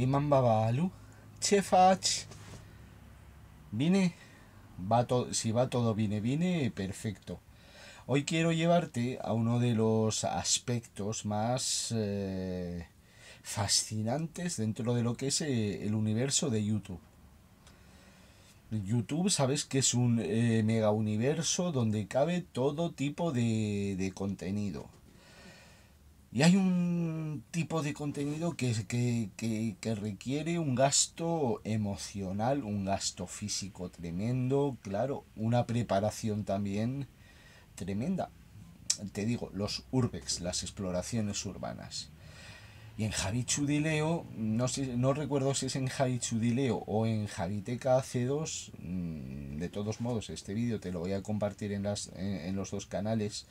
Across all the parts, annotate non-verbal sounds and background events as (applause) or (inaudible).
Imam Babalu, Chefach. Vine, va si va todo viene viene, perfecto. Hoy quiero llevarte a uno de los aspectos más eh, fascinantes dentro de lo que es eh, el universo de YouTube. YouTube, sabes que es un eh, mega universo donde cabe todo tipo de contenido y hay un tipo de contenido que, que, requiere un gasto emocional, un gasto físico tremendo, claro, una preparación también tremenda. Te digo, los urbex, las exploraciones urbanas. Y en Javichudileo, no, no recuerdo si es en Chudileo o en Javiteca C2, mm, de todos modos, este vídeo te lo voy a compartir en, las, en los dos canales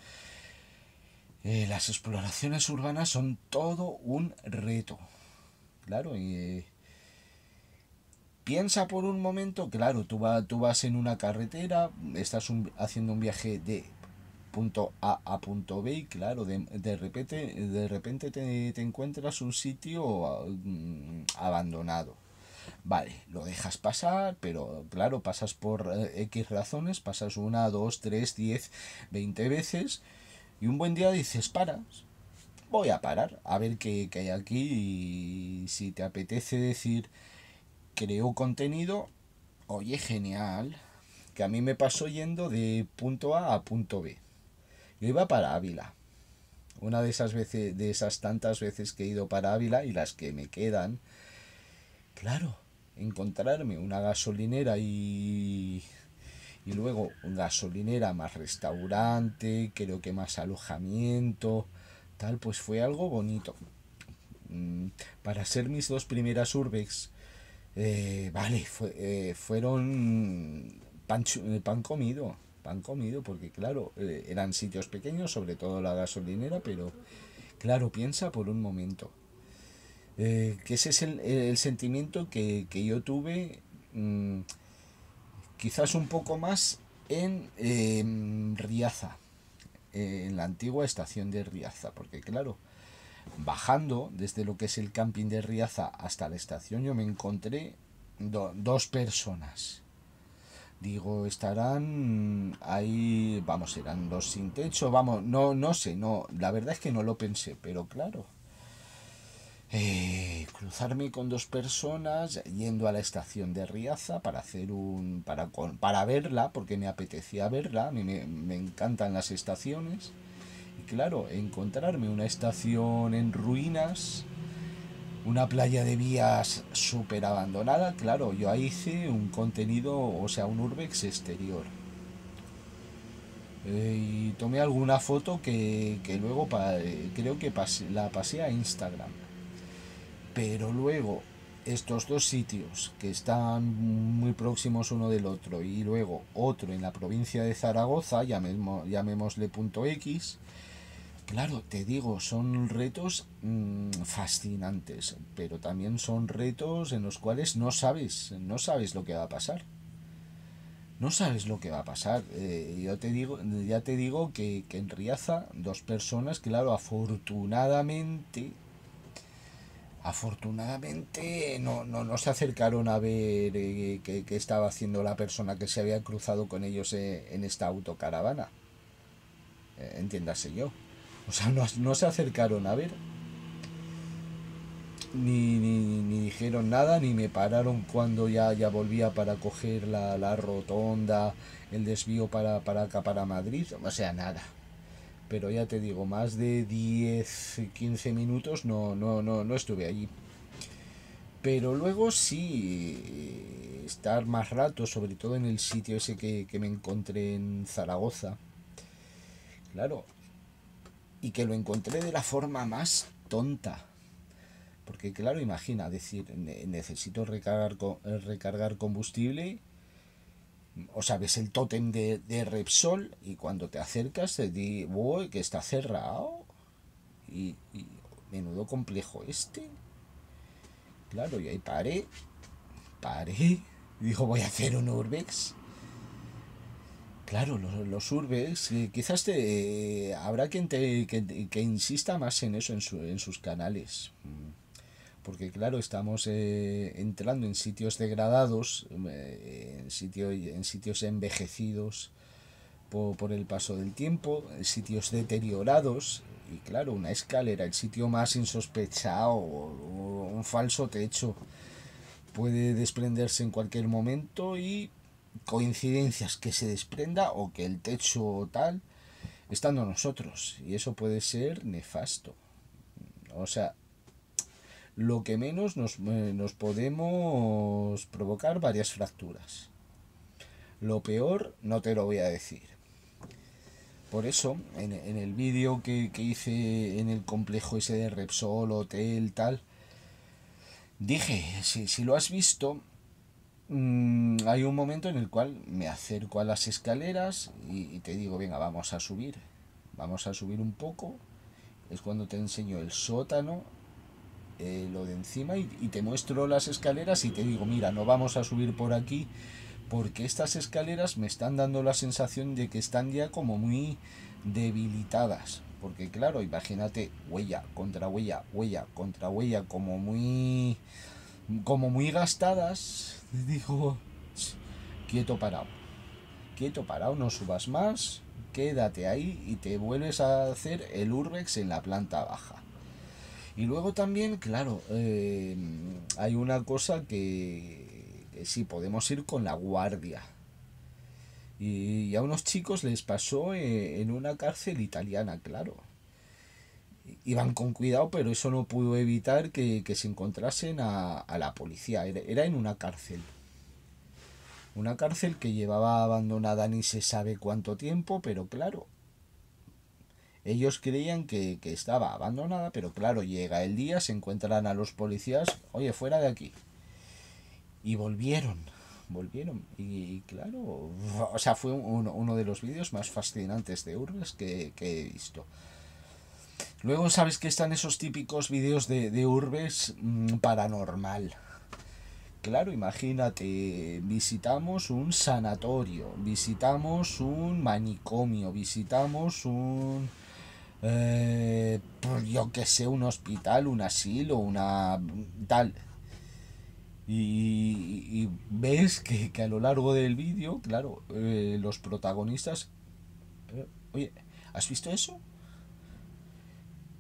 eh, las exploraciones urbanas son todo un reto. Claro, y... Eh, piensa por un momento, claro, tú, tú vas en una carretera, estás haciendo un viaje de punto A a punto B y claro, de, repente, de repente te, te, encuentras un sitio mm, abandonado. Vale, lo dejas pasar, pero claro, pasas por eh, X razones, pasas una, dos, tres, diez, veinte veces y un buen día dices, paras, voy a parar, a ver qué, qué hay aquí y si te apetece decir, creo contenido, oye, genial, que a mí me pasó yendo de punto A a punto B. Yo iba para Ávila. Una de esas veces, de esas tantas veces que he ido para Ávila y las que me quedan. Claro, encontrarme una gasolinera y y luego gasolinera más restaurante, creo que más alojamiento, tal, pues fue algo bonito. Mm, para ser mis dos primeras urbex, eh, vale, eh, fueron pan, eh, pan, comido, pan comido, porque claro, eran sitios pequeños, sobre todo la gasolinera, pero claro, piensa por un momento. que ese es el, sentimiento que, yo tuve mm, quizás un poco más en em, Riaza, eh, en la antigua estación de Riaza, porque claro, bajando desde lo que es el camping de Riaza hasta la estación, yo me encontré dos personas. Digo, estarán ahí, vamos, serán dos sin techo, vamos, no, no sé, no, la verdad es que no lo pensé, pero claro, eh, cruzarme con dos personas yendo a la estación de Riaza para hacer un para para verla porque me apetecía verla me, encantan las estaciones y claro encontrarme una estación en ruinas una playa de vías súper abandonada claro yo ahí hice un contenido o sea un urbex exterior eh, y tomé alguna foto que, luego eh, creo que la pasé a Instagram pero luego, estos dos sitios que están muy próximos uno del otro y luego otro en la provincia de Zaragoza, llamémosle punto X, claro, te digo, son retos mm, fascinantes, pero también son retos en los cuales no sabes, no sabes lo que va a pasar. No sabes lo que va a pasar. Eh, yo te digo, ya te digo que, que en Riaza, dos personas, claro, afortunadamente Afortunadamente no, no, no se acercaron a ver eh, qué, estaba haciendo la persona que se había cruzado con ellos eh, en esta autocaravana. Eh, entiéndase yo. O sea, no, no, se acercaron a ver. Ni, ni, ni, dijeron nada, ni me pararon cuando ya, ya volvía para coger la, rotonda, el desvío para, para acá, para Madrid. O sea, nada pero ya te digo, más de 10, 15 minutos no, no, no, no estuve allí. Pero luego sí, estar más rato, sobre todo en el sitio ese que, me encontré en Zaragoza. Claro, y que lo encontré de la forma más tonta. Porque claro, imagina, decir, necesito recargar, recargar combustible o sabes el tótem de, Repsol y cuando te acercas te di, que está cerrado. Y, menudo complejo este. Claro, y ahí paré, paré, dijo, voy a hacer un Urbex. Claro, los, los Urbex, eh, quizás te, eh, habrá quien, te, que, insista más en eso en, su, en sus canales. Mm porque claro, estamos eh, entrando en sitios degradados, eh, en, sitio, en sitios envejecidos por, el paso del tiempo, en sitios deteriorados, y claro, una escalera, el sitio más insospechado un falso techo puede desprenderse en cualquier momento y coincidencias que se desprenda o que el techo tal estando nosotros y eso puede ser nefasto o sea lo que menos nos, eh, nos podemos provocar varias fracturas. Lo peor no te lo voy a decir. Por eso, en, el vídeo que, hice en el complejo ese de Repsol, hotel, tal, dije, si, lo has visto, mm, hay un momento en el cual me acerco a las escaleras y, te digo, venga, vamos a subir, vamos a subir un poco. Es cuando te enseño el sótano eh, lo de encima y, te muestro las escaleras y te digo, mira, no vamos a subir por aquí porque estas escaleras me están dando la sensación de que están ya como muy debilitadas. Porque claro, imagínate huella contra huella, huella contra huella, como muy, como muy gastadas. (laughs) Digo, quieto parado, quieto parado, no subas más, quédate ahí y te vuelves a hacer el urbex en la planta baja. Y luego también, claro, eh, hay una cosa que, sí, podemos ir con la guardia. Y, a unos chicos les pasó eh, en una cárcel italiana, claro. Iban con cuidado, pero eso no pudo evitar que, se encontrasen a, la policía. era, en una cárcel. Una cárcel que llevaba abandonada ni se sabe cuánto tiempo, pero claro, ellos creían que, estaba abandonada, pero claro, llega el día, se encuentran a los policías, oye, fuera de aquí. Y volvieron, volvieron. Y, claro, o sea, fue uno de los vídeos más fascinantes de Urbes que, he visto. Luego, ¿sabes que están esos típicos vídeos de, de Urbes mm, paranormal? Claro, imagínate, visitamos un sanatorio, visitamos un manicomio, visitamos un eh, pues yo que sé, un hospital, un asilo, una tal. Y, ves que, que, a lo largo del vídeo, claro, eh, los protagonistas... Eh, oye, ¿has visto eso?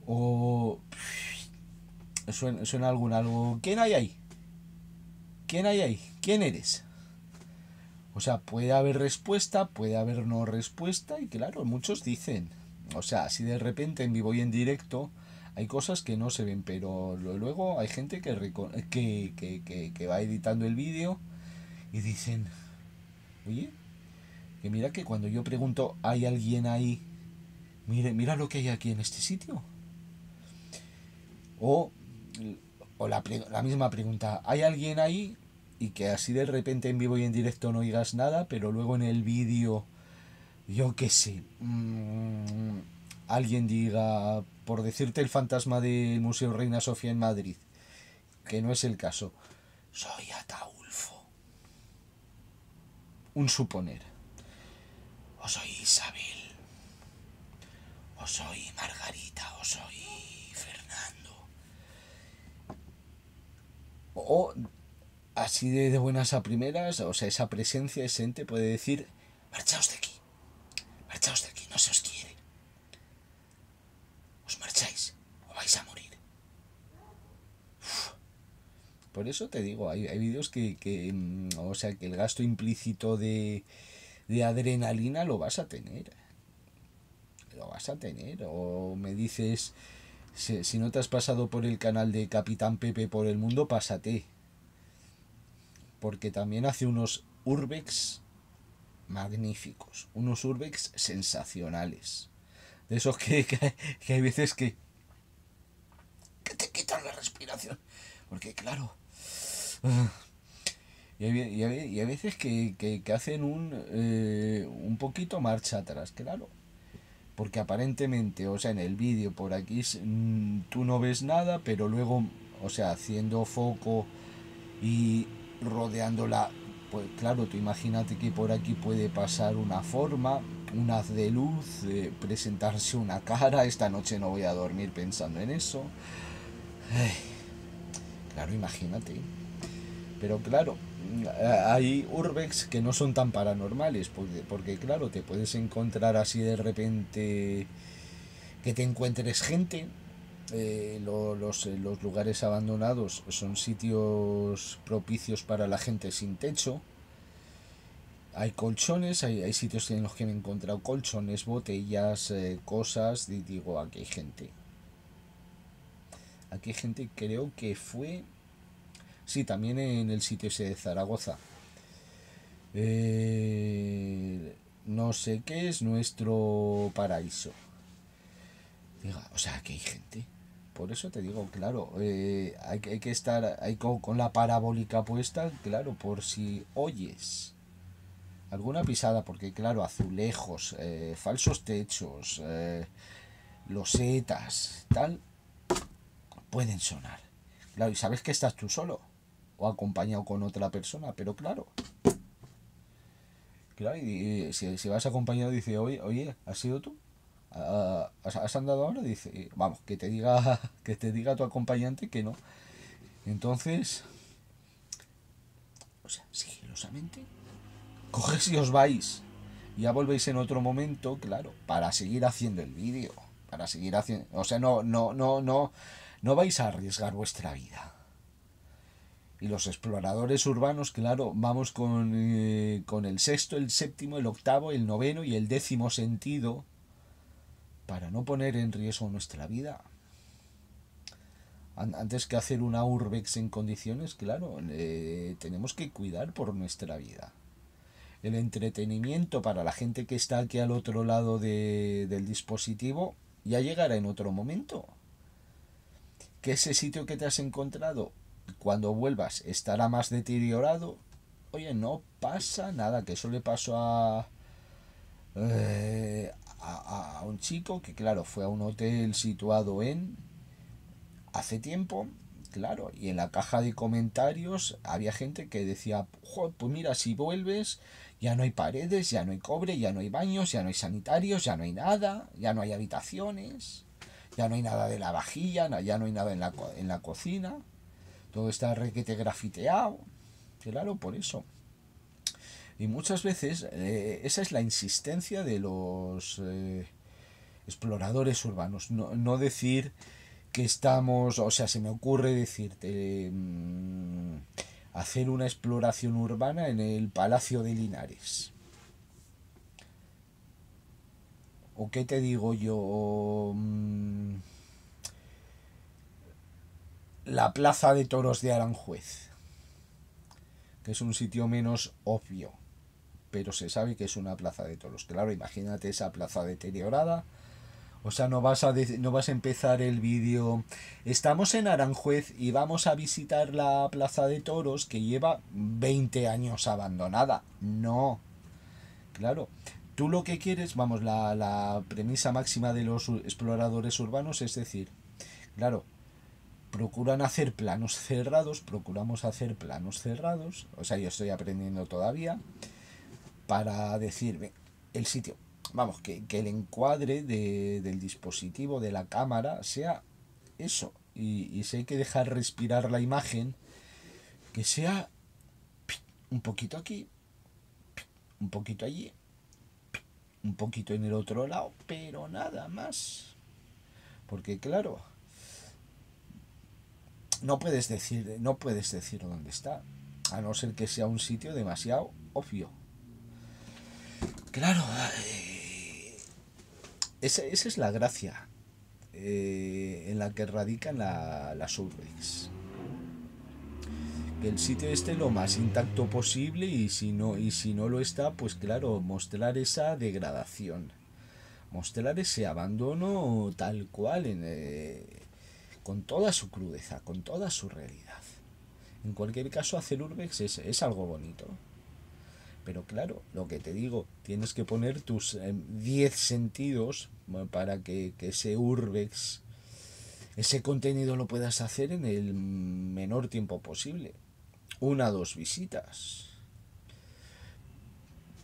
O... suena, suena algún algo... ¿Quién hay ahí? ¿Quién hay ahí? ¿Quién eres? O sea, puede haber respuesta, puede haber no respuesta y claro, muchos dicen, o sea, si de repente en vivo y en directo hay cosas que no se ven, pero luego hay gente que, que, que, va editando el vídeo y dicen, oye, que mira que cuando yo pregunto, ¿hay alguien ahí? Mire, mira lo que hay aquí en este sitio. O, la, la misma pregunta, ¿hay alguien ahí? Y que así de repente en vivo y en directo no oigas nada, pero luego en el vídeo yo qué sé, mm, alguien diga, por decirte el fantasma del Museo Reina Sofía en Madrid, que no es el caso, soy Ataulfo. Un suponer. O soy Isabel. O soy Margarita. O soy Fernando. O así de, de buenas a primeras, o sea, esa presencia, ese puede decir, marchaos de Marchaos de aquí, no se os quiere. Os marcháis o vais a morir. Por eso te digo, hay, hay vídeos que, mm, o sea, que el gasto implícito de, adrenalina lo vas a tener. Lo vas a tener. O me dices, si, si, no te has pasado por el canal de Capitán Pepe por el mundo, pásate. Porque también hace unos urbex magníficos, unos urbex sensacionales. De esos (laughs) que, hay veces que, que te quitan la respiración. Porque claro... (sighs) Y hay, veces que, que, hacen un, eh, un poquito marcha atrás, claro. Porque aparentemente, o sea, en el vídeo por aquí mm, tú no ves nada, pero luego, o sea, haciendo foco y rodeando la pues claro, tú imagínate que por aquí puede pasar una forma, un haz de luz, presentarse una cara, esta noche no voy a dormir pensando en eso. claro, imagínate. Pero claro, hay urbex que no son tan paranormales, pues, porque claro, te puedes encontrar así de repente que te encuentres gente, eh, eh, los, lugares abandonados son sitios propicios para la gente sin techo. Hay colchones, hay, hay sitios en los que han encontrado colchones, botellas, eh, cosas. Y digo, aquí hay gente. Aquí hay gente, creo que fue. Sí, también en el sitio ese de Zaragoza. no sé qué es nuestro paraíso. o sea, aquí hay gente por eso te digo, claro, eh, hay, que estar ahí con, la parabólica puesta, claro, por si oyes alguna pisada, porque claro, azulejos, eh, falsos techos, eh, losetas, tal, pueden sonar. Claro, y sabes que estás tú solo o acompañado con otra persona, pero claro. Claro, y, si, si, vas acompañado dice, oye, oye, ¿has sido tú? ¿has, andado ahora? Dice, eh, vamos, que te diga, (laughs) que te diga tu acompañante que no. Entonces, o sea, sigilosamente, coges y os vais. Ya volvéis en otro momento, claro, para seguir haciendo el vídeo. Para seguir haciendo. O sea, no, no, no, no. No vais a arriesgar vuestra vida. Y los exploradores urbanos, claro, vamos con, eh, con el sexto, el séptimo, el octavo, el noveno y el décimo sentido para no poner en riesgo nuestra vida, antes que hacer una urbex en condiciones, claro, tenemos que cuidar por nuestra vida. El entretenimiento para la gente que está aquí al otro lado del dispositivo ya llegará en otro momento. Que ese sitio que te has encontrado cuando vuelvas estará más deteriorado. Oye, no pasa nada, que eso le pasó a, eh, a, un chico que, claro, fue a un hotel situado en hace tiempo, claro, y en la caja de comentarios había gente que decía, pues mira, si vuelves, ya no hay paredes, ya no hay cobre, ya no hay baños, ya no hay sanitarios, ya no hay nada, ya no hay habitaciones, ya no hay nada de la vajilla, ya no hay nada en la, en la cocina, todo está requete grafiteado, claro, por eso. Y muchas veces eh, esa es la insistencia de los eh, exploradores urbanos, no, decir que estamos, o sea, se me ocurre decirte, mm, hacer una exploración urbana en el Palacio de Linares. ¿O qué te digo yo? Mm, la Plaza de Toros de Aranjuez, que es un sitio menos obvio pero se sabe que es una plaza de toros. Claro, imagínate esa plaza deteriorada. O sea, no vas a, no vas a empezar el vídeo. Estamos en Aranjuez y vamos a visitar la plaza de toros que lleva 20 años abandonada. No. Claro. Tú lo que quieres, vamos, la, la premisa máxima de los exploradores urbanos es decir, claro, procuran hacer planos cerrados, procuramos hacer planos cerrados, o sea, yo estoy aprendiendo todavía, para decirme el sitio. Vamos, que, el encuadre de, del dispositivo, de la cámara, sea eso. Y, y si hay que dejar respirar la imagen, que sea un poquito aquí, un poquito allí, un poquito en el otro lado, pero nada más. Porque claro, no puedes decir, no puedes decir dónde está, a no ser que sea un sitio demasiado obvio. Claro, eh, esa, esa es la gracia eh, en la que radican las urbex. Que el sitio esté lo más intacto posible y si, no, y si no lo está, pues claro, mostrar esa degradación. Mostrar ese abandono tal cual, en, eh, con toda su crudeza, con toda su realidad. En cualquier caso, hacer urbex es algo bonito. Pero claro, lo que te digo, tienes que poner tus 10 em, sentidos para que, que ese urbex, ese contenido lo puedas hacer en el menor tiempo posible. Una, dos visitas.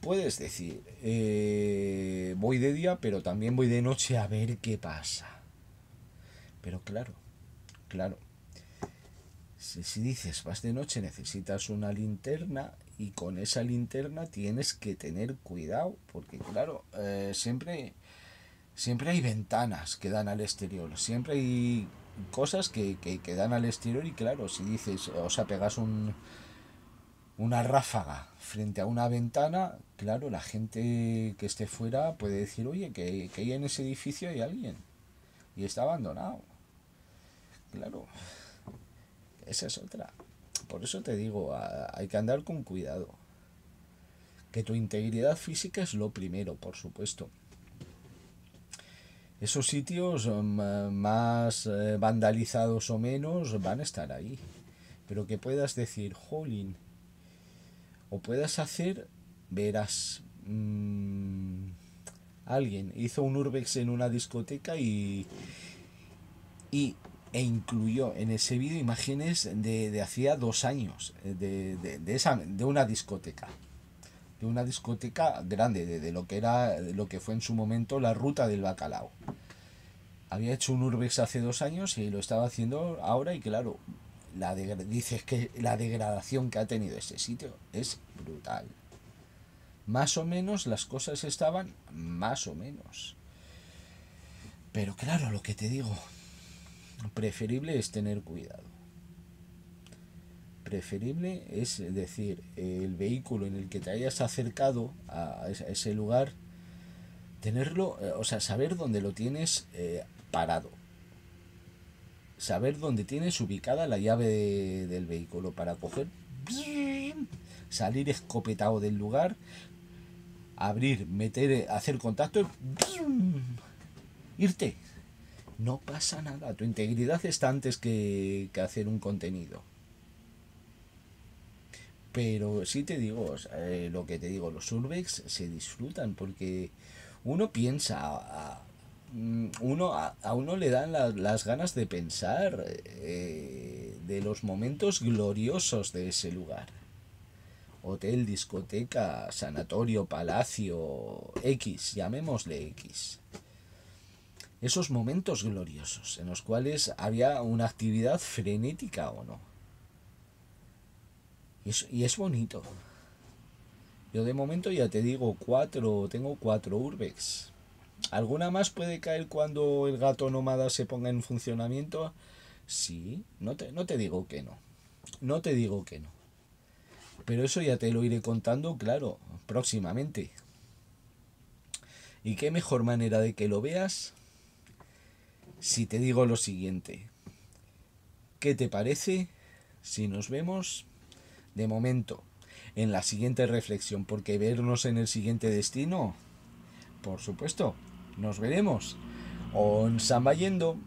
Puedes decir, eh, voy de día, pero también voy de noche a ver qué pasa. Pero claro, claro. si dices vas de noche necesitas una linterna y con esa linterna tienes que tener cuidado porque claro, eh, siempre, siempre hay ventanas que dan al exterior, siempre hay cosas que, que, dan al exterior y claro, si dices, o sea, pegas un, una ráfaga frente a una ventana, claro, la gente que esté fuera puede decir, oye, que, que en ese edificio hay alguien y está abandonado. Claro, esa es otra. Por eso te digo, hay que andar con cuidado. Que tu integridad física es lo primero, por supuesto. Esos sitios mm, más eh, vandalizados o menos van a estar ahí. Pero que puedas decir, jolín, o puedas hacer, verás, mm, alguien hizo un urbex en una discoteca y, y e incluyó en ese vídeo imágenes de, hacía dos años, eh, de, esa, de una discoteca, de una discoteca grande, de, lo que era, lo que fue en su momento la ruta del bacalao. Había hecho un urbex hace dos años y lo estaba haciendo ahora y claro, la dices que la degradación que ha tenido ese sitio es brutal. Más o menos las cosas estaban más o menos. Pero claro, lo que te digo, Preferible es tener cuidado. Preferible es decir, el vehículo en el que te hayas acercado a ese lugar, tenerlo, eh, o sea, saber dónde lo tienes eh, parado. Saber dónde tienes ubicada la llave del vehículo para coger, salir escopetado del lugar, abrir, meter, hacer contacto, irte. No pasa nada, tu integridad está antes que, hacer un contenido. Pero sí te digo, eh, lo que te digo, los urbex se disfrutan porque uno piensa, a, mm, uno, a, uno le dan las ganas de pensar eh, de los momentos gloriosos de ese lugar. Hotel, discoteca, sanatorio, palacio, X, llamémosle X esos momentos gloriosos en los cuales había una actividad frenética o no. Y es, bonito. Yo de momento ya te digo cuatro, tengo cuatro urbex. ¿Alguna más puede caer cuando el gato nómada se ponga en funcionamiento? Sí, no no te digo que no. No te digo que no. Pero eso ya te lo iré contando, claro, próximamente. ¿Y qué mejor manera de que lo veas si te digo lo siguiente. ¿Qué te parece si nos vemos de momento en la siguiente reflexión? Porque vernos en el siguiente destino, por supuesto, nos veremos. On San